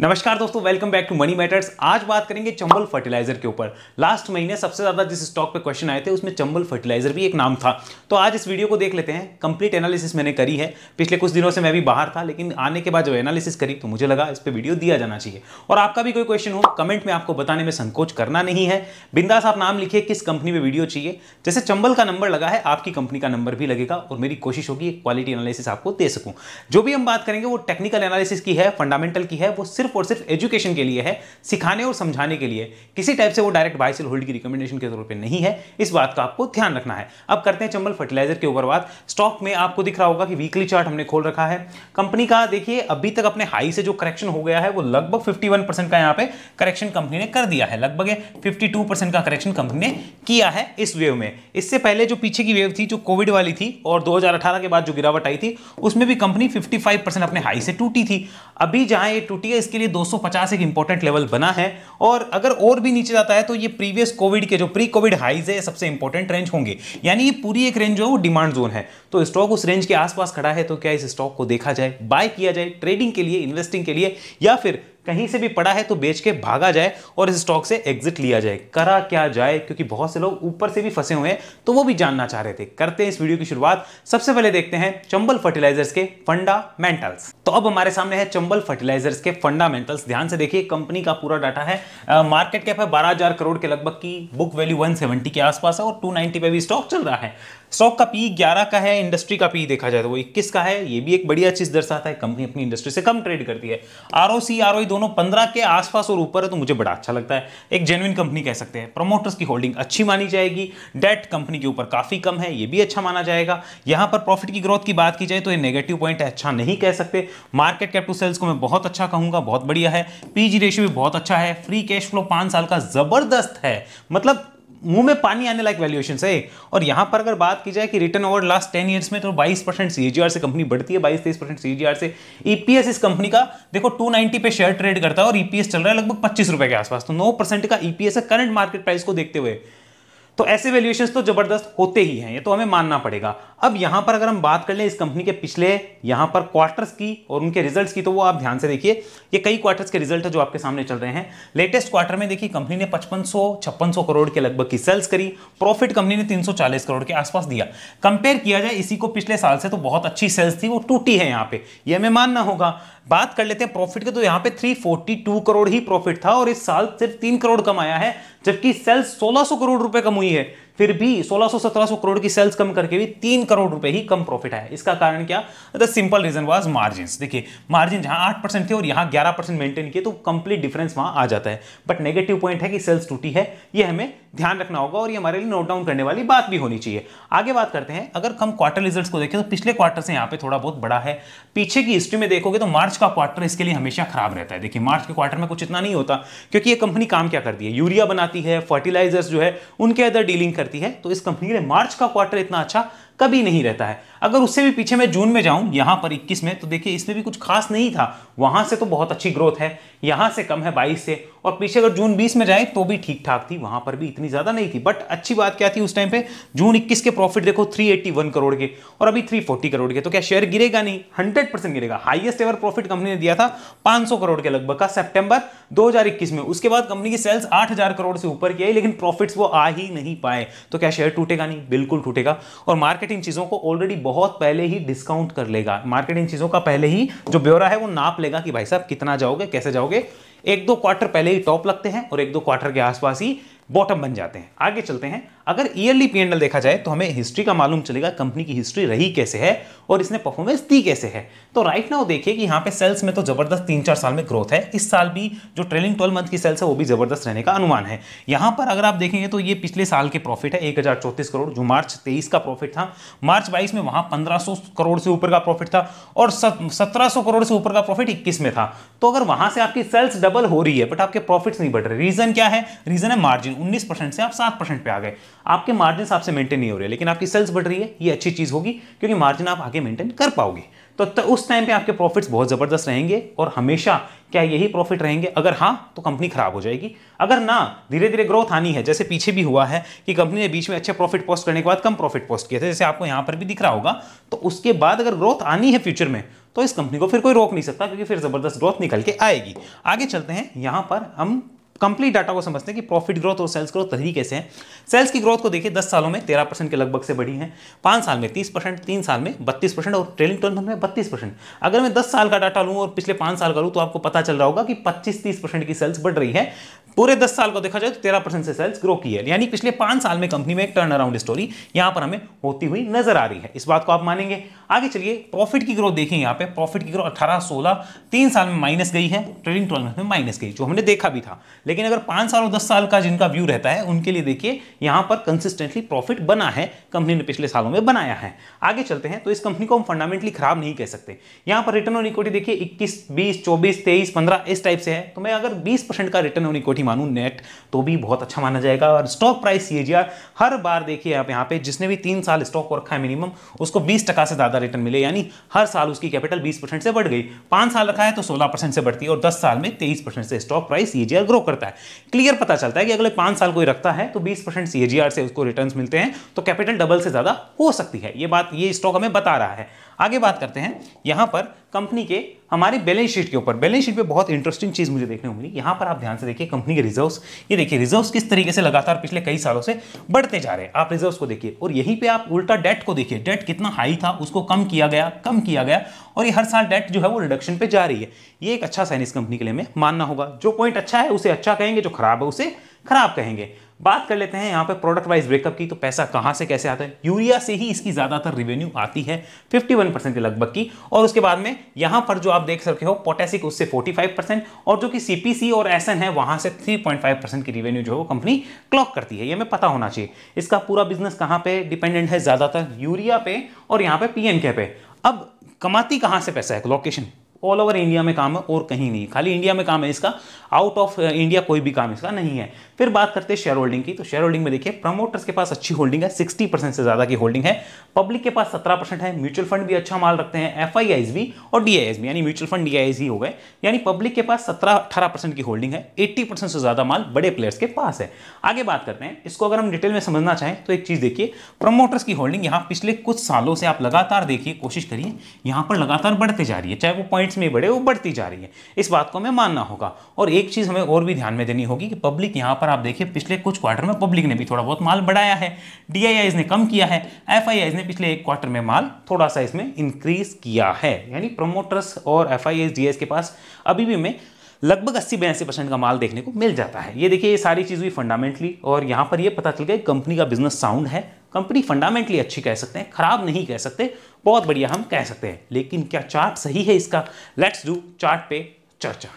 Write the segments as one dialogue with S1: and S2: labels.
S1: नमस्कार दोस्तों welcome back to Money Matters आज बात करेंगे चंबल फर्टिलाइजर के ऊपर लास्ट महीने सबसे ज्यादा जिस स्टॉक पे क्वेश्चन आए थे उसमें चंबल फर्टिलाइजर भी एक नाम था तो आज इस वीडियो को देख लेते हैं कंप्लीट एनालिसिस मैंने करी है पिछले कुछ दिनों से मैं भी बाहर था लेकिन आने के बाद जब एनालिसिस करी तो मुझे लगा इस पर वीडियो दिया जाना चाहिए और आपका भी कोई क्वेश्चन हो कमेंट में आपको बताने में संकोच करना नहीं है बिंदास आप नाम लिखिए किस कंपनी में वीडियो चाहिए जैसे चंबल का नंबर लगा है आपकी कंपनी का नंबर भी लगेगा और मेरी कोशिश होगी क्वालिटी एनालिसिस आपको दे सकूँ जो भी हम बात करेंगे वो टेक्निकल एनालिसिस की है फंडामेंटल की है वो सिर्फ सिर्फ और सिर्फ एजुकेशन के लिए है सिखाने और समझाने के लिए किसी टाइप से वो डायरेक्ट बाय सेल होल्ड की रिकमेंडेशन के तौर पर नहीं है इस बात का आपको ध्यान रखना है अब करते हैं चंबल फर्टिलाइजर के ऊपर बात स्टॉक में आपको दिख रहा होगा कि वीकली चार्ट हमने खोल रखा है कंपनी का देखिए अभी तक अपने हाई से जो करेक्शन हो गया है वो लगभग फिफ्टी का यहाँ पे करेक्शन कंपनी ने कर दिया है लगभग फिफ्टी परसेंट का करेक्शन कंपनी ने किया है इस वेव में इससे पहले जो पीछे की वेव थी जो कोविड वाली थी और 2018 के बाद जो गिरावट आई थी उसमें भी कंपनी 55 परसेंट अपने हाई से टूटी थी अभी जहां ये टूटी है इसके इसके लिए 250 एक इंपॉर्टेंट लेवल बना है और अगर और भी नीचे जाता है तो ये प्रीवियस कोविड के जो प्री कोविड हाइज है सबसे इंपॉर्टेंट रेंज होंगे यानी ये पूरी एक रेंज जो है वो डिमांड जोन है तो स्टॉक उस रेंज के आसपास खड़ा है तो क्या इस स्टॉक को देखा जाए बाय किया जाए ट्रेडिंग के लिए इन्वेस्टिंग के लिए या फिर कहीं से भी पड़ा है तो बेच के भागा जाए और इस स्टॉक से एग्जिट लिया जाए करा क्या जाए क्योंकि बहुत से लोग ऊपर से भी फंसे हुए हैं तो वो भी जानना चाह रहे थे करते हैं इस वीडियो की शुरुआत सबसे पहले देखते हैं चंबल फर्टिलाइजर्स के फंडामेंटल्स तो अब हमारे सामने है चंबल फर्टिलाइजर्स के फंडामेंटल्स ध्यान से देखिए कंपनी का पूरा डाटा है मार्केट कैप है बारह करोड़ के लगभग की बुक वैल्यू वन के आसपास है और टू पे भी स्टॉक चल रहा है स्टॉक का पी 11 का है इंडस्ट्री का पी देखा जाए तो वो 21 का है ये भी एक बढ़िया चीज दर्शाता है कंपनी अपनी इंडस्ट्री से कम ट्रेड करती है आर ओ सी आर दोनों पंद्रह के आसपास और ऊपर है तो मुझे बड़ा अच्छा लगता है एक जेनुइन कंपनी कह सकते हैं प्रमोटर्स की होल्डिंग अच्छी मानी जाएगी डेट कंपनी के ऊपर काफी कम है ये भी अच्छा माना जाएगा यहाँ पर प्रॉफिट की ग्रोथ की बात की जाए तो ये नेगेटिव पॉइंट अच्छा नहीं कह सकते मार्केट कैप टू सेल्स को मैं बहुत अच्छा कहूँगा बहुत बढ़िया है पी जी रेशियो भी बहुत अच्छा है फ्री कैश फ्लो पाँच साल का जबरदस्त है मतलब मुंह में पानी आने लायक वैल्यूएशन है और यहाँ पर अगर बात की जाए कि return over last ten years में तो 22 परसेंट सी से कंपनी बढ़ती है 22 तेईस परसेंट सी से ईपीएस e इस कंपनी का देखो 290 पे शेयर ट्रेड करता है और ईपीएस e चल रहा है लगभग पच्चीस रुपए के आसपास तो नौ परसेंट का ईपीएस e है करंट मार्केट प्राइस को देखते हुए तो ऐसे वैल्यूएशन तो जबरदस्त होते ही हैं ये तो हमें मानना पड़ेगा अब यहां पर अगर हम बात कर लें इस कंपनी के पिछले यहां पर क्वार्टर्स की और उनके रिजल्ट्स की तो वो आप ध्यान से देखिए ये कई क्वार्टर्स के रिजल्ट है जो आपके सामने चल रहे हैं लेटेस्ट क्वार्टर में देखिए कंपनी ने पचपन सौ करोड़ के लगभग की सेल्स करी प्रॉफिट कंपनी ने तीन करोड़ के आसपास दिया कंपेयर किया जाए इसी को पिछले साल से तो बहुत अच्छी सेल्स थी वो टूटी है यहाँ पे ये यह हमें मानना होगा बात कर लेते हैं प्रॉफिट के तो यहाँ पे 342 करोड़ ही प्रॉफिट था और इस साल सिर्फ तीन करोड़ कमाया है जबकि सेल्स 1600 करोड़ रुपए कम हुई हुई है फिर भी 1600-1700 करोड़ की सेल्स कम करके भी तीन करोड़ रुपए ही कम प्रॉफिट है इसका कारण क्या the simple reason was margin देखिए मार्जिन जहां 8 परसेंट थे और यहां 11 परसेंट मेंटेन किए तो कंप्लीट डिफरेंस वहां आ जाता है बट नेगेटिव पॉइंट है कि सेल्स टूटी है ये हमें ध्यान रखना होगा और ये हमारे लिए नोट डाउन करने वाली बात भी होनी चाहिए आगे बात करते हैं अगर हम क्वार्टर रिजल्ट्स को देखें तो पिछले क्वार्टर से यहाँ पे थोड़ा बहुत बड़ा है पीछे की हिस्ट्री में देखोगे तो मार्च का क्वार्टर इसके लिए हमेशा खराब रहता है देखिए मार्च के क्वार्टर में कुछ इतना नहीं होता क्योंकि ये कंपनी काम क्या करती है यूरिया बनाती है फर्टिलाइजर्स जो है उनके अंदर डीलिंग करती है तो इस कंपनी ने मार्च का क्वार्टर इतना अच्छा कभी नहीं रहता है अगर उससे भी पीछे मैं जून में जाऊं यहां पर 21 में तो देखिए इसमें भी कुछ खास नहीं था वहां से तो बहुत अच्छी ग्रोथ है यहां से कम है 22 से और पीछे अगर जून 20 में जाए तो भी ठीक ठाक थी वहां पर भी इतनी ज़्यादा नहीं थी बट अच्छी बात क्या थी उस टाइम पे जून 21 के प्रॉफिट देखो थ्री करोड़ के और अभी थ्री करोड़ के तो क्या शेयर गिरेगा नहीं हंड्रेड परसेंट गिरेगा हाइएस्ट एवर प्रॉफिट कंपनी ने दिया था पांच करोड़ के लगभग का सेप्टेम्बर दो में उसके बाद कंपनी की सेल्स आठ करोड़ से ऊपर की आई लेकिन प्रॉफिट वो आ ही नहीं पाए तो क्या शेयर टूटेगा नहीं बिल्कुल टूटेगा और मार्केट मार्केट इन चीज़ों को ऑलरेडी बहुत पहले ही डिस्काउंट कर लेगा मार्केट इन चीज़ों का पहले ही जो ब्यौरा है वो नाप लेगा कि भाई साहब कितना जाओगे कैसे जाओगे एक दो क्वार्टर पहले ही टॉप लगते हैं और एक दो क्वार्टर के आसपास ही बॉटम बन जाते हैं आगे चलते हैं अगर ईयरली पी देखा जाए तो हमें हिस्ट्री का मालूम चलेगा कंपनी की हिस्ट्री रही कैसे है और इसने परफॉर्मेंस दी कैसे है तो राइट नाउ देखिए कि यहाँ पे सेल्स में तो जबरदस्त तीन चार साल में ग्रोथ है इस साल भी जो ट्रेलिंग ट्वेल्व मंथ की सेल्स है वो भी जबरदस्त रहने का अनुमान है यहाँ पर अगर आप देखेंगे तो ये पिछले साल के प्रॉफिट है एक करोड़ जो मार्च तेईस का प्रॉफिट था मार्च बाईस में वहाँ पंद्रह करोड़ से ऊपर का प्रॉफिट था और सत्रह करोड़ से ऊपर का प्रॉफिट इक्कीस में था तो अगर वहाँ से आपकी सेल्स डबल हो रही है बट आपके प्रॉफिट्स नहीं बढ़ रहे रीजन क्या है रीजन है मार्जिन उन्नीस परसेंट से आप सात परसेंट पर आ गए आपके मार्जिन आपसे मेंटेन नहीं हो रहे लेकिन आपकी सेल्स बढ़ रही है ये अच्छी चीज़ होगी क्योंकि मार्जिन आप आगे मेंटेन कर पाओगे तो, तो उस टाइम पे आपके प्रॉफिट्स बहुत ज़बरदस्त रहेंगे और हमेशा क्या यही प्रॉफिट रहेंगे अगर हाँ तो कंपनी खराब हो जाएगी अगर ना धीरे धीरे ग्रोथ आनी है जैसे पीछे भी हुआ है कि कंपनी ने बीच में अच्छे प्रॉफिट पोस्ट करने के बाद कम प्रॉफिट पोस्ट किए थे जैसे आपको यहाँ पर भी दिख रहा होगा तो उसके बाद अगर ग्रोथ आनी है फ्यूचर में तो इस कंपनी को फिर कोई रोक नहीं सकता क्योंकि फिर ज़बरदस्त ग्रोथ निकल के आएगी आगे चलते हैं यहाँ पर हम कंप्लीट डाटा को समझते हैं कि प्रॉफिट ग्रोथ और सेल्स ग्रोथ तरीके से है सेल्स की ग्रोथ को देखिए दस सालों में तेरह परसेंट के लगभग से बढ़ी है पांच साल में तीस परसेंट तीन साल में बत्तीस परसेंट और ट्रेलिंग ट्वेल्व मंथ में बत्तीस परसेंट अगर मैं दस साल का डाटा लूँ और पिछले पांच साल का लूँ तो आपको पता चल रहा होगा कि पच्चीस तीस परसेंट की सेल्स बढ़ रही है पूरे दस साल को देखा जाए तो तेरह परसेंट से सेल्स ग्रो की है यानी पिछले पांच साल में कंपनी में एक टर्न अराउंड स्टोरी यहां पर हमें होती हुई नजर आ रही है इस बात को आप मानेंगे आगे चलिए प्रॉफिट की ग्रोथ देखें यहाँ पे प्रॉफिट की ग्रोथ अठारह सोलह तीन साल में माइनस गई है ट्रेडिंग ट्वेल्व में माइनस गई जो हमने देखा भी था लेकिन अगर पांच साल और दस साल का जिनका व्यू रहता है उनके लिए देखिए यहां पर कंसिस्टेंटली प्रॉफिट बना है कंपनी ने पिछले सालों में बनाया है आगे चलते हैं तो इस कंपनी को हम फंडामेंटली खराब नहीं कह सकते यहां पर रिटर्न ऑन इक्विटी देखिए इक्कीस बीस चौबीस तेईस पंद्रह इस टाइप से है तो मैं अगर बीस परसेंट का रिटर्न ऑन इक्विटी मानूँ नेट तो भी बहुत अच्छा माना जाएगा और स्टॉक प्राइस सी हर बार देखिए आप यहाँ पे जिसने भी तीन साल स्टॉक को रखा है मिनिमम उसको बीस से ज़्यादा रिटर्न मिले यानी हर साल उसकी कैपिटल बीस से बढ़ गई पाँच साल रखा है तो सोलह से बढ़ती है और दस साल में तेईस परसेंट से स्टॉक प्राइस सी ग्रो करता है क्लियर पता चलता है कि अगले पाँच साल कोई रखता है तो बीस परसेंट से उसको रिटर्न मिलते हैं तो कैपिटल डबल से ज़्यादा हो सकती है ये बात ये स्टॉक हमें बता रहा है आगे बात करते हैं यहां पर कंपनी के हमारी बैलेंस शीट के ऊपर बैलेंस शीट पे बहुत इंटरेस्टिंग चीज़ मुझे देखने को मिली यहाँ पर आप ध्यान से देखिए कंपनी के रिजर्व्स ये देखिए रिजर्व्स किस तरीके से लगातार पिछले कई सालों से बढ़ते जा रहे हैं आप रिजर्व्स को देखिए और यहीं पे आप उल्टा डेट को देखिए डेट कितना हाई था उसको कम किया गया कम किया गया और ये हर साल डेट जो है वो रिडक्शन पे जा रही है ये एक अच्छा साइन इस कंपनी के लिए मानना होगा जो पॉइंट अच्छा है उसे अच्छा कहेंगे जो खराब है उसे खराब कहेंगे बात कर लेते हैं यहाँ पे प्रोडक्ट वाइज ब्रेकअप की तो पैसा कहाँ से कैसे आता है यूरिया से ही इसकी ज़्यादातर रिवेन्यू आती है 51 परसेंट के लगभग की और उसके बाद में यहाँ पर जो आप देख सकते हो पोटेसिक उससे 45 परसेंट और जो कि सीपीसी और एसएन है वहाँ से 3.5 परसेंट की रिवेन्यू जो है वो कंपनी क्लॉक करती है ये हमें पता होना चाहिए इसका पूरा बिजनेस कहाँ पर डिपेंडेंट है ज़्यादातर यूरिया पे और यहाँ पर पी पे अब कमाती कहाँ से पैसा है लोकेशन ऑल ओवर इंडिया में काम है और कहीं नहीं खाली इंडिया में काम है इसका आउट ऑफ इंडिया कोई भी काम इसका नहीं है फिर बात करते हैं शेयर होल्डिंग की तो शेयर होल्डिंग में देखिए प्रमोटर्स के पास अच्छी होल्डिंग है सिक्सटी परसेंट से ज़्यादा की होल्डिंग है पब्लिक के पास सत्रह परसेंट है म्यूचुअल फंड भी अच्छा माल रखते हैं एफ आई भी और डी आई एस भी यानी म्यूचुअल फंड डी आई हो गए यानी पब्लिक के पास सत्रह अठारह परसेंट की होल्डिंग है एट्टी परसेंट से ज़्यादा माल बड़े प्लेयर्स के पास है आगे बात करते हैं इसको अगर हम डिटेल में समझना चाहें तो एक चीज़ देखिए प्रमोटर्स की होल्डिंग यहाँ पिछले कुछ सालों से आप लगातार देखिए कोशिश करिए यहाँ पर लगातार बढ़ते जा रही है चाहे वो पॉइंट पॉइंट्स में बढ़े वो बढ़ती जा रही है इस बात को हमें मानना होगा और एक चीज़ हमें और भी ध्यान में देनी होगी कि पब्लिक यहाँ पर आप देखिए पिछले कुछ क्वार्टर में पब्लिक ने भी थोड़ा बहुत माल बढ़ाया है डी ने कम किया है एफ ने पिछले एक क्वार्टर में माल थोड़ा सा इसमें इंक्रीज किया है यानी प्रमोटर्स और एफ आई के पास अभी भी हमें लगभग अस्सी बयासी परसेंट का माल देखने को मिल जाता है ये देखिए ये सारी चीज़ हुई फंडामेंटली और यहाँ पर ये पता चल गया कंपनी का बिजनेस साउंड है कंपनी फंडामेंटली अच्छी कह सकते हैं खराब नहीं कह सकते बहुत बढ़िया हम कह सकते हैं लेकिन क्या चार्ट सही है इसका लेट्स डू चार्ट पे चर्चा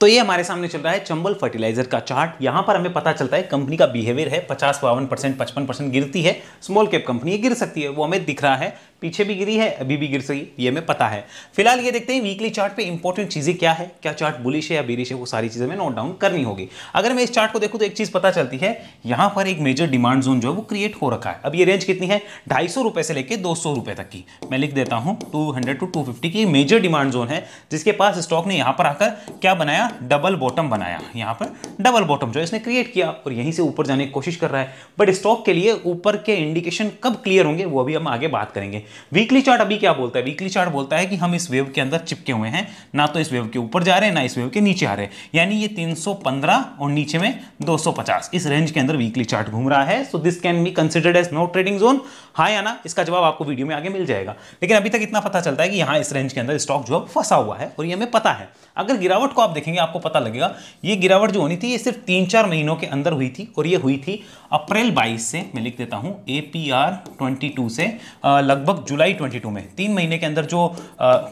S1: तो ये हमारे सामने चल रहा है चंबल फर्टिलाइजर का चार्ट यहाँ पर हमें पता चलता है कंपनी का बिहेवियर है पचास बावन परसेंट पचपन परसेंट गिरती है स्मॉल कैप कंपनी गिर सकती है वो हमें दिख रहा है पीछे भी गिरी है अभी भी गिर सही ये हमें पता है फिलहाल ये देखते हैं वीकली चार्ट पे इंपॉर्टेंट चीज़ें क्या है क्या चार्ट बुलिश है या बिरिश है वो सारी चीज़ें हमें नोट डाउन करनी होगी अगर मैं इस चार्ट को देखूँ तो एक चीज़ पता चलती है यहाँ पर एक मेजर डिमांड जोन जो है वो क्रिएट हो रखा है अब ये रेंज कितनी है ढाई से लेकर दो तक की मैं लिख देता हूँ टू टू टू की मेजर डिमांड जोन है जिसके पास स्टॉक ने यहाँ पर आकर क्या बनाया डबल बॉटम बनाया यहाँ पर डबल बॉटम जो इसने क्रिएट किया और यहीं से ऊपर जाने की कोशिश कर रहा है बट स्टॉक के लिए ऊपर के इंडिकेशन कब क्लियर होंगे वो अभी हम आगे बात करेंगे वीकली चार्ट अभी क्या बोलता है वीकली चार्ट बोलता है कि हम इस वेव के अंदर चिपके हुए हैं ना तो इस वेव के ऊपर जा रहे हैं ना इस वेव के नीचे आ रहे हैं यानी ये 315 और नीचे में 250 इस रेंज के अंदर वीकली चार्ट घूम रहा है so this can be considered as no trading zone हाँ या ना इसका जवाब आपको वीडियो में आगे मिल जाएगा लेकिन अभी तक इतना पता चलता है कि यहाँ इस रेंज के अंदर स्टॉक जो है फंसा हुआ है और ये हमें पता है अगर गिरावट को आप देखेंगे आपको पता लगेगा ये गिरावट जो होनी थी ये सिर्फ तीन चार महीनों के अंदर हुई थी और ये हुई थी अप्रैल बाईस से मैं लिख देता हूँ A P R twenty two से लगभग जुलाई ट्वेंटी टू में तीन महीने के अंदर जो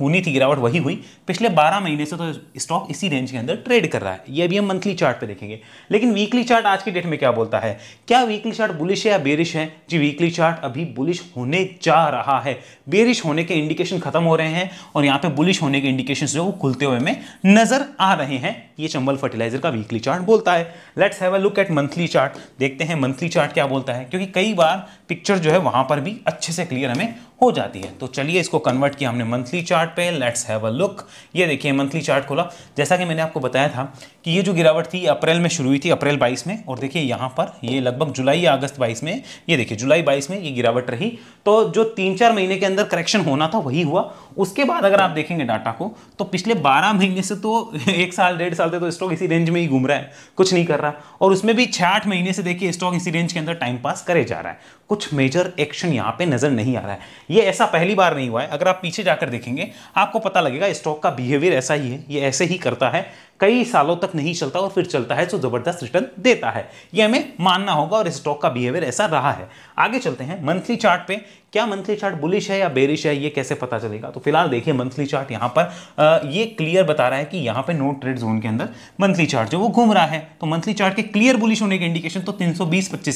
S1: होनी थी गिरावट वही हुई पिछले बारह महीने से तो स्टॉक इसी रेंज के अंदर ट्रेड कर रहा है ये अभी हम मंथली चार्ट पे देखेंगे लेकिन वीकली चार्ट आज के डेट में क्या बोलता है क्या वीकली चार्ट बुलिश है या बेरिश है जी वीकली चार्ट अभी बुलिश होने जा रहा है बेरिश होने के इंडिकेशन खत्म हो रहे हैं और यहाँ पे बुलिश होने के इंडिकेशन जो वो खुलते हुए में नजर आ रहे हैं ये चंबल फर्टिलाइजर का वीकली चार्ट बोलता है let's have a look at monthly chart देखते हैं मंथली चार्ट क्या बोलता है क्योंकि कई बार पिक्चर जो है वहां पर भी अच्छे से क्लियर हमें हो जाती है तो चलिए इसको कन्वर्ट किया हमने मंथली चार्ट पे लेट्स हैव अ लुक ये देखिए मंथली चार्ट खोला जैसा कि मैंने आपको बताया था कि ये जो गिरावट थी अप्रैल में शुरू हुई थी अप्रैल 22 में और देखिए यहां पर ये लगभग जुलाई या अगस्त 22 में ये देखिए जुलाई 22 में ये गिरावट गिरावट रही तो जो तीन चार महीने के अंदर करेक्शन होना था वही हुआ उसके बाद अगर आप देखेंगे डाटा को तो पिछले बारह महीने से तो एक साल डेढ़ साल से तो स्टॉक इसी रेंज में ही घूम रहा है कुछ नहीं कर रहा और उसमें भी छह आठ महीने से देखिए स्टॉक इसी रेंज के अंदर टाइम पास करे जा रहा है कुछ मेजर एक्शन यहाँ पे नज़र नहीं आ रहा है ये ऐसा पहली बार नहीं हुआ है अगर आप पीछे जाकर देखेंगे आपको पता लगेगा स्टॉक का बिहेवियर ऐसा ही है ये ऐसे ही करता है कई सालों तक नहीं चलता और फिर चलता है तो ज़बरदस्त रिटर्न देता है ये हमें मानना होगा और स्टॉक का बिहेवियर ऐसा रहा है आगे चलते हैं मंथली चार्ट पे क्या मंथली चार्ट बुलिश है या बेरिश है ये कैसे पता चलेगा तो फिलहाल देखिए मंथली चार्ट यहाँ पर आ, ये क्लियर बता रहा है कि यहाँ पे नो ट्रेड जोन के अंदर मंथली चार्ट जो वो घूम रहा है तो मंथली चार्ट के क्लियर बुलिश होने के इंडिकेशन तो तीन सौ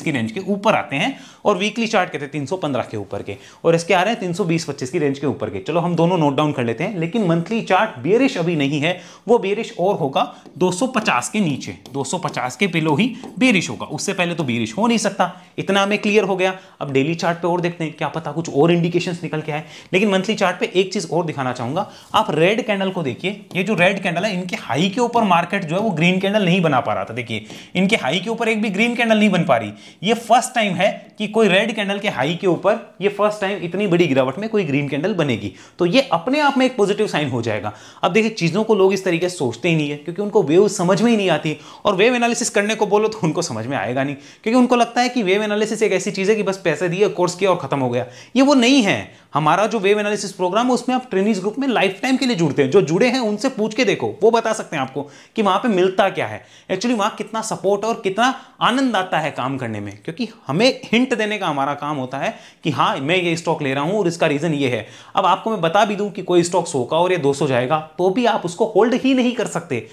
S1: की रेंज के ऊपर आते हैं और वीकली चार्ट कहते हैं 315 के ऊपर के और इसके आ रहे हैं 320-25 की रेंज के ऊपर के चलो हम दोनों नोट डाउन कर लेते हैं लेकिन मंथली चार्ट बेरिश अभी नहीं है वो बेरिश और होगा 250 के नीचे 250 के बिलो ही बेरिश होगा उससे पहले तो बेरिश हो नहीं सकता इतना हमें क्लियर हो गया अब डेली चार्ट और देखते हैं क्या पता कुछ और इंडिकेशन निकल के आए लेकिन मंथली चार्ट एक चीज़ और दिखाना चाहूंगा आप रेड कैंडल को देखिए ये जो रेड कैंडल है इनके हाई के ऊपर मार्केट जो है वो ग्रीन कैंडल नहीं बना पा रहा था देखिए इनके हाई के ऊपर एक भी ग्रीन कैंडल नहीं बन पा रही ये फर्स्ट टाइम है कि कोई कोई रेड कैंडल के हाई के ऊपर ये फर्स्ट टाइम इतनी बड़ी गिरावट में कोई ग्रीन कैंडल बनेगी तो ये अपने आप में एक पॉजिटिव साइन हो जाएगा अब देखिए चीज़ों को लोग इस तरीके से सोचते ही नहीं है क्योंकि उनको वेव समझ में ही नहीं आती और वेव एनालिसिस करने को बोलो तो उनको समझ में आएगा नहीं क्योंकि उनको लगता है कि वेव एनालिसिस एक ऐसी चीज़ है कि बस पैसे दिए कोर्स किया और खत्म हो गया ये वो नहीं है हमारा जो वेव एनालिसिस प्रोग्राम है उसमें आप ट्रेनिंग ग्रुप में लाइफ टाइम के लिए जुड़ते हैं जो जुड़े हैं उनसे पूछ के देखो वो बता सकते हैं आपको कि वहां पे मिलता क्या है एक्चुअली वहां कितना सपोर्ट और कितना आनंद आता है काम करने में क्योंकि हमें हिंट देने का हमारा काम होता है कि हाँ मैं ये स्टॉक ले रहा हूं और इसका रीज़न ये है अब आपको मैं बता भी दूं कि कोई स्टॉक सो का और ये दो जाएगा तो भी आप उसको होल्ड ही नहीं कर सकते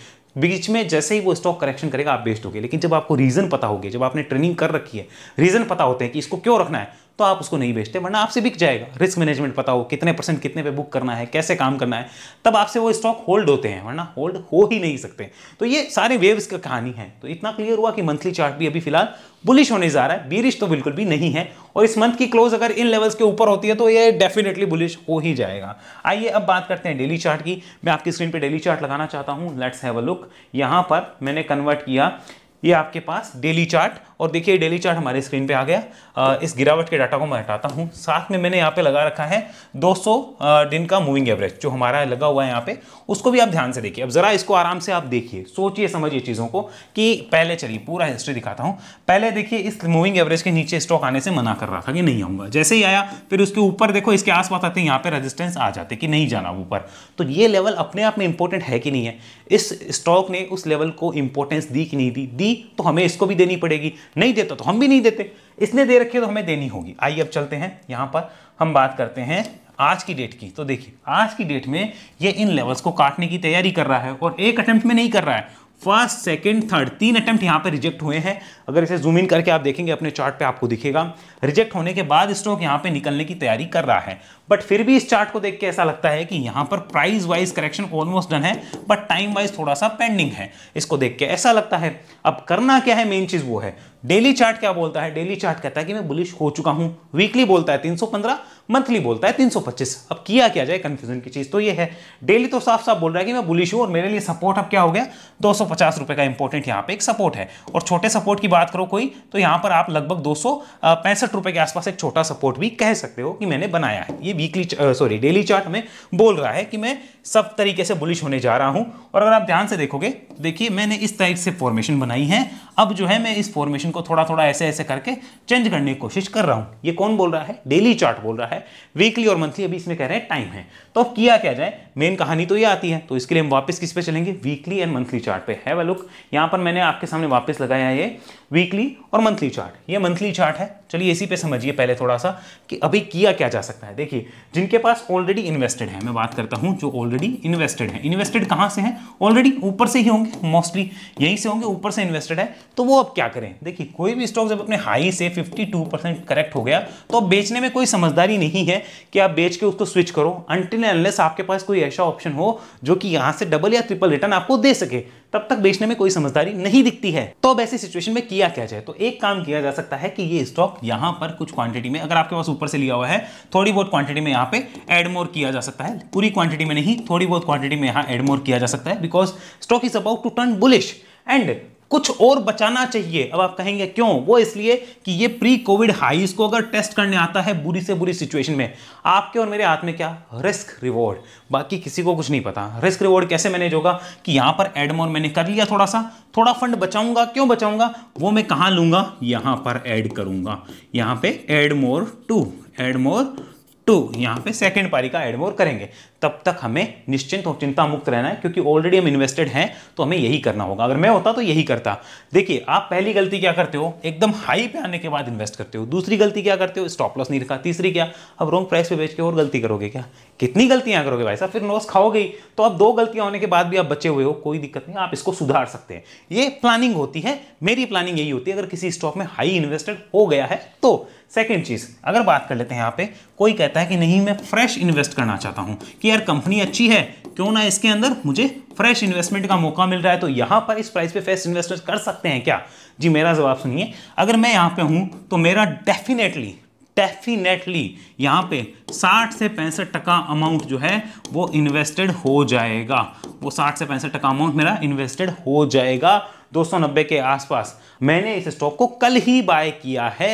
S1: बीच में जैसे ही वो स्टॉक करेक्शन करेगा आप बेस्ट दोगे लेकिन जब आपको रीज़न पता होगी जब आपने ट्रेनिंग कर रखी है रीज़न पता होते हैं कि इसको क्यों रखना है तो आप उसको नहीं बेचते वरना आपसे बिक जाएगा रिस्क मैनेजमेंट पता हो कितने परसेंट कितने पे बुक करना है कैसे काम करना है तब आपसे वो स्टॉक होल्ड होते हैं वरना होल्ड हो ही नहीं सकते तो ये सारे वेव्स का कहानी है तो इतना क्लियर हुआ कि मंथली चार्ट भी अभी फिलहाल बुलिश होने जा रहा है बीरिश तो बिल्कुल भी नहीं है और इस मंथ की क्लोज अगर इन लेवल्स के ऊपर होती है तो ये डेफिनेटली बुलिश हो ही जाएगा आइए अब बात करते हैं डेली चार्ट की मैं आपकी स्क्रीन पर डेली चार्ट लगाना चाहता हूँ लेट्स हैव अ लुक यहाँ पर मैंने कन्वर्ट किया ये आपके पास डेली चार्ट और देखिए डेली चार्ट हमारे स्क्रीन पे आ गया आ, इस गिरावट के डाटा को मैं हटाता हूँ साथ में मैंने यहाँ पे लगा रखा है 200 दिन का मूविंग एवरेज जो हमारा लगा हुआ है यहाँ पे उसको भी आप ध्यान से देखिए अब ज़रा इसको आराम से आप देखिए सोचिए समझिए चीज़ों को कि पहले चलिए पूरा हिस्ट्री दिखाता हूँ पहले देखिए इस मूविंग एवरेज के नीचे स्टॉक आने से मना कर रहा था कि नहीं आऊँगा जैसे ही आया फिर उसके ऊपर देखो इसके पास आते हैं यहाँ पर रजिस्टेंस आ जाते कि नहीं जाना ऊपर तो ये लेवल अपने आप में इंपॉर्टेंट है कि नहीं है इस स्टॉक ने उस लेवल को इंपॉर्टेंस दी कि नहीं दी दी तो हमें इसको भी देनी पड़ेगी नहीं देता तो हम भी नहीं देते इसने दे रखी तो हमें देनी होगी आइए अब चलते हैं यहाँ पर हम बात करते हैं आज की डेट की तो देखिए आज की डेट में ये इन लेवल्स को काटने की तैयारी कर रहा है और एक अटैम्प्ट में नहीं कर रहा है फर्स्ट सेकंड थर्ड तीन अटैम्प्ट यहाँ पर रिजेक्ट हुए हैं अगर इसे जूम इन करके आप देखेंगे अपने चार्ट पे आपको दिखेगा रिजेक्ट होने के बाद स्टॉक यहाँ पे निकलने की तैयारी कर रहा है बट फिर भी इस चार्ट को देख के ऐसा लगता है कि यहाँ पर price wise correction almost done है बट टाइम वाइज थोड़ा सा पेंडिंग है इसको देख के ऐसा लगता है अब करना क्या है मेन चीज़ वो है डेली चार्ट क्या बोलता है डेली चार्ट कहता है कि मैं बुलिश हो चुका हूं वीकली बोलता है 315 मंथली बोलता है 325 अब किया क्या जाए कंफ्यूजन की चीज तो ये है डेली तो साफ साफ बोल रहा है कि मैं बुलिश हूं और मेरे लिए सपोर्ट अब क्या हो गया दो रुपए का इंपॉर्टेंट यहां पे एक सपोर्ट है और छोटे सपोर्ट की बात करो कोई तो यहां पर आप लगभग दो रुपए के आसपास एक छोटा सपोर्ट भी कह सकते हो कि मैंने बनाया है ये वीकली सॉरी डेली चार्ट हमें बोल रहा है कि मैं सब तरीके से बुलिश होने जा रहा हूं और अगर आप ध्यान से देखोगे तो देखिए मैंने इस टाइप से फॉर्मेशन बनाई है अब जो है मैं इस फॉर्मेशन को थोड़ा थोड़ा ऐसे ऐसे करके चेंज करने की कोशिश कर रहा हूं ये कौन बोल रहा है डेली चार्ट बोल रहा है वीकली और मंथली अभी इसमें कह रहे हैं टाइम है तो अब किया क्या जाए मेन कहानी तो ये आती है तो इसके लिए हम वापस किस पे चलेंगे वीकली एंड मंथली चार्ट पे है वह लुक यहाँ पर मैंने आपके सामने वापस लगाया ये वीकली और मंथली चार्ट ये मंथली चार्ट है चलिए इसी पे समझिए पहले थोड़ा सा कि अभी किया क्या जा सकता है देखिए जिनके पास ऑलरेडी इन्वेस्टेड है मैं बात करता हूं जो ऑलरेडी इन्वेस्टेड है इन्वेस्टेड कहां से है ऑलरेडी ऊपर से ही होंगे मोस्टली यहीं से होंगे ऊपर से इन्वेस्टेड है तो वो अब क्या करें देखिए कि कोई भी स्टॉक जब अपने हाई से 52 परसेंट करेक्ट हो गया तो अब बेचने में कोई समझदारी नहीं है कि आप बेच के उसको स्विच करो अनटिल अनलेस आपके पास कोई ऐसा ऑप्शन हो जो कि यहां से डबल या ट्रिपल रिटर्न आपको दे सके तब तक बेचने में कोई समझदारी नहीं दिखती है तो अब ऐसी सिचुएशन में किया क्या जाए तो एक काम किया जा सकता है कि ये स्टॉक यहां पर कुछ क्वांटिटी में अगर आपके पास ऊपर से लिया हुआ है थोड़ी बहुत क्वांटिटी में यहां पे एडमोर किया जा सकता है पूरी क्वांटिटी में नहीं थोड़ी बहुत क्वांटिटी में यहाँ एडमोर किया जा सकता है because stock is about to turn bullish and कुछ और बचाना चाहिए अब आप कहेंगे क्यों वो इसलिए कि ये प्री कोविड हाईस को अगर टेस्ट करने आता है बुरी से बुरी सिचुएशन में आपके और मेरे हाथ में क्या रिस्क रिवॉर्ड बाकी किसी को कुछ नहीं पता रिस्क रिवॉर्ड कैसे मैनेज होगा कि यहां पर एडमोन मैंने कर लिया थोड़ा सा थोड़ा फंड बचाऊंगा क्यों बचाऊंगा वो मैं कहां लूंगा यहां पर एड करूंगा यहां पर add more to add more to यहां पे सेकेंड पारी का एडमोर करेंगे तब तक हमें निश्चिंत और चिंता मुक्त रहना है क्योंकि ऑलरेडी हम इन्वेस्टेड हैं तो हमें यही करना होगा अगर मैं होता तो यही करता देखिए आप पहली गलती क्या करते हो एकदम हाई पे आने के बाद इन्वेस्ट करते हो दूसरी गलती क्या करते हो स्टॉप लॉस नहीं रखा तीसरी क्या अब रॉन्ग प्राइस पे बेच के और गलती करोगे क्या कितनी गलतियां करोगे भाई साहब फिर लॉस खाओगे तो अब दो गलतियां होने के बाद भी आप बचे हुए हो कोई दिक्कत नहीं आप इसको सुधार सकते हैं ये प्लानिंग होती है मेरी प्लानिंग यही होती है अगर किसी स्टॉक में हाई इन्वेस्टेड हो गया है तो सेकेंड चीज़ अगर बात कर लेते हैं यहाँ पे कोई कहता है कि नहीं मैं फ्रेश इन्वेस्ट करना चाहता हूँ कि यार कंपनी अच्छी है क्यों ना इसके अंदर मुझे फ्रेश इन्वेस्टमेंट का मौका मिल रहा है तो यहाँ पर इस प्राइस पे फ्रेश इन्वेस्टमेंट कर सकते हैं क्या जी मेरा जवाब सुनिए अगर मैं यहाँ पे हूँ तो मेरा डेफिनेटली डेफिनेटली यहाँ पे 60 से पैंसठ टका अमाउंट जो है वो इन्वेस्टेड हो जाएगा वो 60 से पैंसठ टका अमाउंट मेरा इन्वेस्टेड हो जाएगा 290 के आसपास मैंने इस स्टॉक को कल ही बाय किया है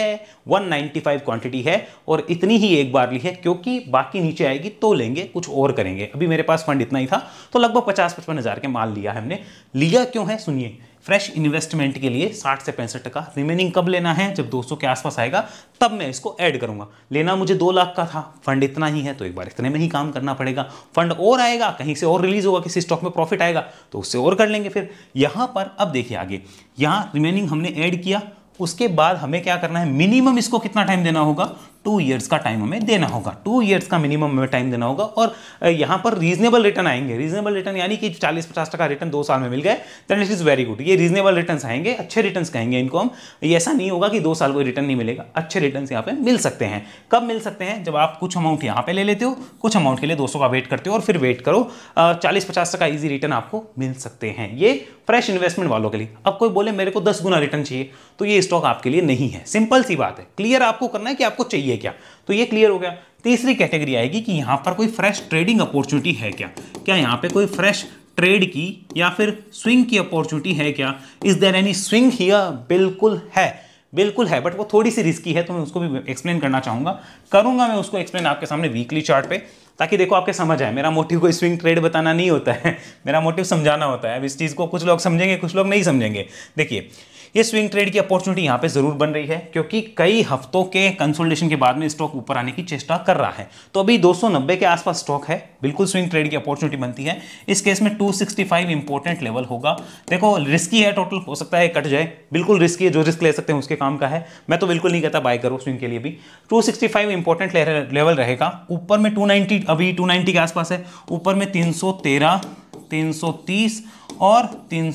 S1: 195 क्वांटिटी है और इतनी ही एक बार ली है क्योंकि बाकी नीचे आएगी तो लेंगे कुछ और करेंगे अभी मेरे पास फंड इतना ही था तो लगभग पचास पचपन हज़ार के माल लिया है हमने लिया क्यों है सुनिए फ्रेश इन्वेस्टमेंट के लिए 60 से पैंसठ टका रिमेनिंग कब लेना है जब 200 के आसपास आएगा तब मैं इसको ऐड करूंगा लेना मुझे दो लाख का था फंड इतना ही है तो एक बार इतने में ही काम करना पड़ेगा फंड और आएगा कहीं से और रिलीज होगा किसी स्टॉक में प्रॉफिट आएगा तो उससे और कर लेंगे फिर यहां पर अब देखिए आगे यहां रिमेनिंग हमने ऐड किया उसके बाद हमें क्या करना है मिनिमम इसको कितना टाइम देना होगा टू ईयर्स का टाइम हमें देना होगा टू ईयर्स का मिनिमम हमें टाइम देना होगा और यहाँ पर रीजनेबल रिटर्न आएंगे रीजनेबल रिटर्न यानी कि चालीस पचास टका रिटर्न दो साल में मिल गए then it is very good ये रीजनेबल रिटर्न आएंगे अच्छे रिटर्न कहेंगे इनको हम ये ऐसा नहीं होगा कि दो साल कोई रिटर्न नहीं मिलेगा अच्छे रिटर्न यहाँ पे मिल सकते हैं कब मिल सकते हैं जब आप कुछ अमाउंट यहाँ पे ले लेते हो कुछ अमाउंट के लिए दो का वेट करते हो और फिर वेट करो चालीस पचास टका ईजी रिटर्न आपको मिल सकते हैं ये फ्रेश इन्वेस्टमेंट वालों के लिए अब कोई बोले मेरे को दस गुना रिटर्न चाहिए तो ये स्टॉक आपके लिए नहीं है सिंपल सी बात है क्लियर आपको करना है कि आपको चाहिए है क्या तो ये क्लियर हो गया तीसरी कैटेगरी आएगी कि यहाँ पर कोई फ्रेश ट्रेडिंग अपॉर्चुनिटी है क्या क्या यहाँ पे कोई फ्रेश ट्रेड की या फिर स्विंग की अपॉर्चुनिटी है क्या is there any swing here बिल्कुल है बिल्कुल है बट वो थोड़ी सी रिस्की है तो मैं उसको भी एक्सप्लेन करना चाहूँगा करूँगा मैं उसको एक्सप्लेन आपके सामने वीकली चार्ट पे ताकि देखो आपके समझ आए मेरा मोटिव कोई स्विंग ट्रेड बताना नहीं होता है मेरा मोटिव समझाना होता है अब इस चीज़ को कुछ लोग समझेंगे कुछ लोग नहीं समझेंगे देखिए ये स्विंग ट्रेड की अपॉर्चुनिटी यहाँ पे जरूर बन रही है क्योंकि कई हफ्तों के कंसोलिडेशन के बाद में स्टॉक ऊपर आने की चेष्टा कर रहा है तो अभी 290 के आसपास स्टॉक है बिल्कुल स्विंग ट्रेड की अपॉर्चुनिटी बनती है इस केस में 265 इंपॉर्टेंट लेवल होगा देखो रिस्की है टोटल हो सकता है कट जाए बिल्कुल रिस्की है जो रिस्क ले सकते हैं उसके काम का है मैं तो बिल्कुल नहीं कहता बाय करो स्विंग के लिए भी टू इंपॉर्टेंट लेवल रहेगा ऊपर में टू अभी टू के आसपास है ऊपर में तीन सौ और तीन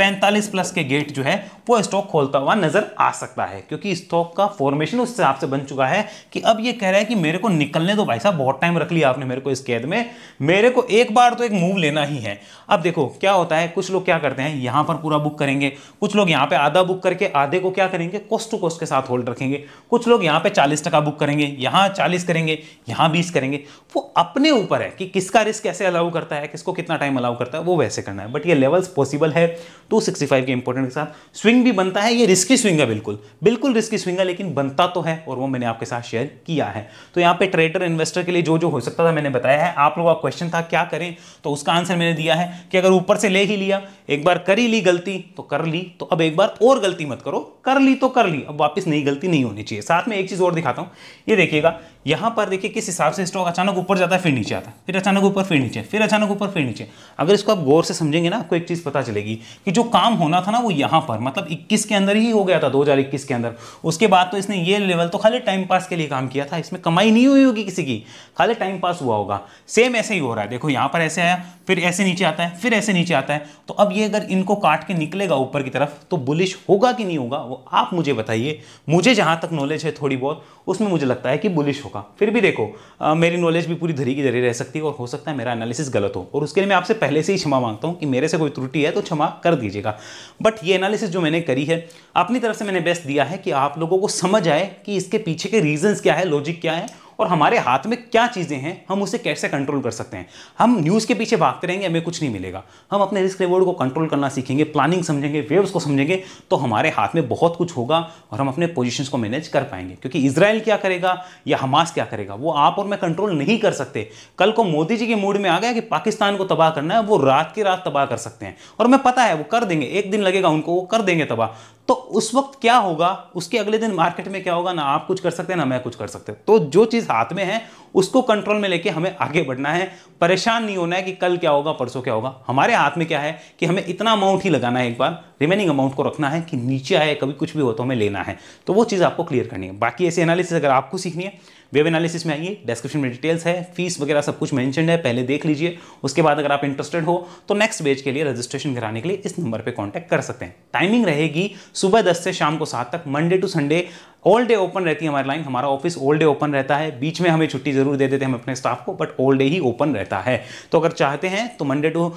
S1: 45 प्लस के गेट जो है वो स्टॉक खोलता हुआ नजर आ सकता है क्योंकि स्टॉक का फॉर्मेशन उस हिसाब से बन चुका है कि अब ये कह रहा है कि मेरे को निकलने दो भाई साहब बहुत टाइम रख लिया आपने मेरे को इस कैद में मेरे को एक बार तो एक मूव लेना ही है अब देखो क्या होता है कुछ लोग क्या करते हैं यहाँ पर पूरा बुक करेंगे कुछ लोग यहाँ पर आधा बुक करके आधे को क्या करेंगे कोस्ट टू कोस्ट के साथ होल्ड रखेंगे कुछ लोग यहाँ पे चालीस टका बुक करेंगे यहाँ चालीस करेंगे यहाँ बीस करेंगे वो अपने ऊपर है कि किसका रिस्क कैसे अलाउ करता है किसको कितना टाइम अलाउ करता है वो वैसे करना है बट ये लेवल्स पॉसिबल है टू फाइव के इंपोर्टेंट के साथ स्विंग भी बनता है ये रिस्की स्विंग है बिल्कुल बिल्कुल रिस्की स्विंग है लेकिन बनता तो है और वो मैंने आपके साथ शेयर किया है तो यहाँ पे ट्रेडर इन्वेस्टर के लिए जो जो हो सकता था मैंने बताया है आप लोगों का क्वेश्चन था क्या करें तो उसका आंसर मैंने दिया है कि अगर ऊपर से ले ही लिया एक बार कर ही ली गलती तो कर ली तो अब एक बार और गलती मत करो कर ली तो कर ली अब वापस नई गलती नहीं होनी चाहिए साथ में एक चीज़ और दिखाता हूँ ये देखिएगा यहाँ पर देखिए किस हिसाब से स्टॉक अचानक ऊपर जाता है फिर नीचे आता है फिर अचानक ऊपर फिर नीचे फिर अचानक ऊपर फिर नीचे अगर इसको आप गौर से समझेंगे ना आपको एक चीज़ पता चलेगी कि जो काम होना था ना वो यहाँ पर मतलब 21 के अंदर ही हो गया था 2021 के अंदर उसके बाद तो इसने ये लेवल तो खाली टाइम पास के लिए काम किया था इसमें कमाई नहीं हुई होगी किसी की खाली टाइम पास हुआ होगा सेम ऐसे ही हो रहा है देखो यहाँ पर ऐसे आया फिर ऐसे नीचे आता है फिर ऐसे नीचे आता है तो अब ये अगर इनको काट के निकलेगा ऊपर की तरफ तो बुलिश होगा कि नहीं होगा वो आप मुझे बताइए मुझे जहाँ तक नॉलेज है थोड़ी बहुत उसमें मुझे लगता है कि बुलिश होगा फिर भी देखो आ, मेरी नॉलेज भी पूरी धरी की धरी रह सकती है और हो सकता है मेरा एनालिसिस गलत हो और उसके लिए मैं आपसे पहले से ही क्षमा मांगता हूँ कि मेरे से कोई त्रुटि है तो क्षमा कर दिया कीजिएगा बट ये एनालिसिस जो मैंने करी है अपनी तरफ से मैंने बेस्ट दिया है कि आप लोगों को समझ आए कि इसके पीछे के रीजंस क्या है लॉजिक क्या है और हमारे हाथ में क्या चीज़ें हैं हम उसे कैसे कंट्रोल कर सकते हैं हम न्यूज़ के पीछे भागते रहेंगे हमें कुछ नहीं मिलेगा हम अपने रिस्क रिवॉर्ड को कंट्रोल करना सीखेंगे प्लानिंग समझेंगे वेव्स को समझेंगे तो हमारे हाथ में बहुत कुछ होगा और हम अपने पोजिशन को मैनेज कर पाएंगे क्योंकि इसराइल क्या करेगा या हमास क्या करेगा वो आप और मैं कंट्रोल नहीं कर सकते कल को मोदी जी के मूड में आ गया कि पाकिस्तान को तबाह करना है वो रात की रात तबाह कर सकते हैं और हमें पता है वो कर देंगे एक दिन लगेगा उनको वो कर देंगे तबाह तो उस वक्त क्या होगा उसके अगले दिन मार्केट में क्या होगा ना आप कुछ कर सकते हैं ना मैं कुछ कर सकते तो जो चीज़ साथ में है उसको कंट्रोल में लेके हमें आगे बढ़ना है परेशान नहीं होना है कि कल क्या होगा परसों क्या होगा हमारे हाथ में क्या है कि हमें इतना अमाउंट ही लगाना है एक बार रिमेनिंग अमाउंट को रखना है कि नीचे आए कभी कुछ भी हो तो हमें लेना है तो वो चीज़ आपको क्लियर करनी है बाकी ऐसी एनालिसिस अगर आपको सीखनी है वेब एनालिसिस में आइए डिस्क्रिप्शन में डिटेल्स है फीस वगैरह सब कुछ मेंशन है पहले देख लीजिए उसके बाद अगर आप इंटरेस्टेड हो तो नेक्स्ट बेच के लिए रजिस्ट्रेशन कराने के लिए इस नंबर पर कॉन्टैक्ट कर सकते हैं टाइमिंग रहेगी सुबह दस से शाम को सात तक Monday to Sunday all day open रहती है हमारी लाइन हमारा ऑफिस ऑल डे ओपन रहता है बीच में हमें छुट्टी जरूर जरूर दे देते हैं हम अपने स्टाफ को बट ऑल डे ही ओपन रहता है तो अगर चाहते हैं तो मंडे टू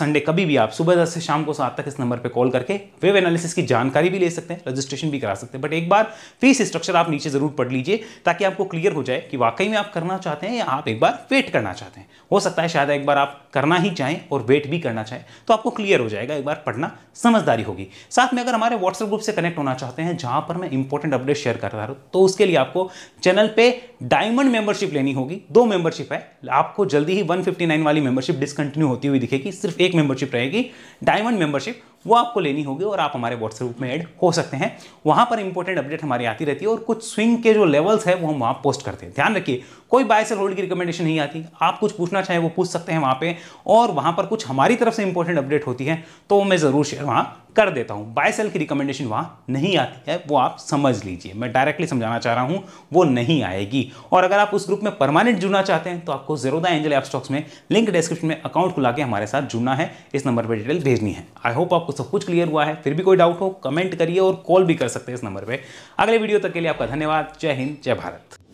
S1: संडे कभी भी आप सुबह दस से शाम को सात तक इस नंबर पर कॉल करके वेब एनालिसिस की जानकारी भी ले सकते हैं रजिस्ट्रेशन भी करा सकते हैं बट एक बार फीस स्ट्रक्चर आप नीचे ज़रूर पढ़ लीजिए ताकि आपको क्लियर हो जाए कि वाकई में आप करना चाहते हैं या आप एक बार वेट करना चाहते हैं हो सकता है शायद एक बार आप करना ही चाहें और वेट भी करना चाहें तो आपको क्लियर हो जाएगा एक बार पढ़ना समझदारी होगी साथ में अगर हमारे व्हाट्सएप ग्रुप से कनेक्ट होना चाहते हैं जहां पर मैं इंपॉर्टेंट अपडेट शेयर करता रहा तो उसके लिए आपको चैनल पर डायमंड मेंबरशिप लेनी लेनी होगी दो मेंबरशिप है आपको जल्दी ही 159 वाली मेंबरशिप डिसकंटिन्यू होती हुई दिखेगी सिर्फ एक मेंबरशिप रहेगी डायमंड मेंबरशिप वो आपको लेनी होगी और आप हमारे व्हाट्सएप ग्रुप में ऐड हो सकते हैं वहाँ पर इंपॉर्टेंट अपडेट हमारी आती रहती है और कुछ स्विंग के जो लेवल्स है वो हम वहाँ पोस्ट करते हैं ध्यान रखिए कोई बाय सेल होल्ड की रिकमेंडेशन नहीं आती आप कुछ पूछना चाहें वो पूछ सकते हैं वहाँ पर और वहाँ पर कुछ हमारी तरफ से इंपॉर्टेंट अपडेट होती है तो मैं ज़रूर शेयर वहाँ कर देता हूँ बाय सेल की रिकमेंडेशन वहाँ नहीं आती है वो आप समझ लीजिए मैं डायरेक्टली समझाना चाह रहा हूँ वो नहीं आएगी और अगर आप उस ग्रुप में परमानेंट जुड़ना चाहते हैं तो आपको जीरोदा एंजल ऐप स्टॉक्स में लिंक डिस्क्रिप्शन में अकाउंट खुला के हमारे साथ जुड़ना है इस नंबर पर डिटेल भेजनी है आई होप आपको सब कुछ क्लियर हुआ है फिर भी कोई डाउट हो कमेंट करिए और कॉल भी कर सकते हैं इस नंबर पर अगले वीडियो तक के लिए आपका धन्यवाद जय हिंद जय भारत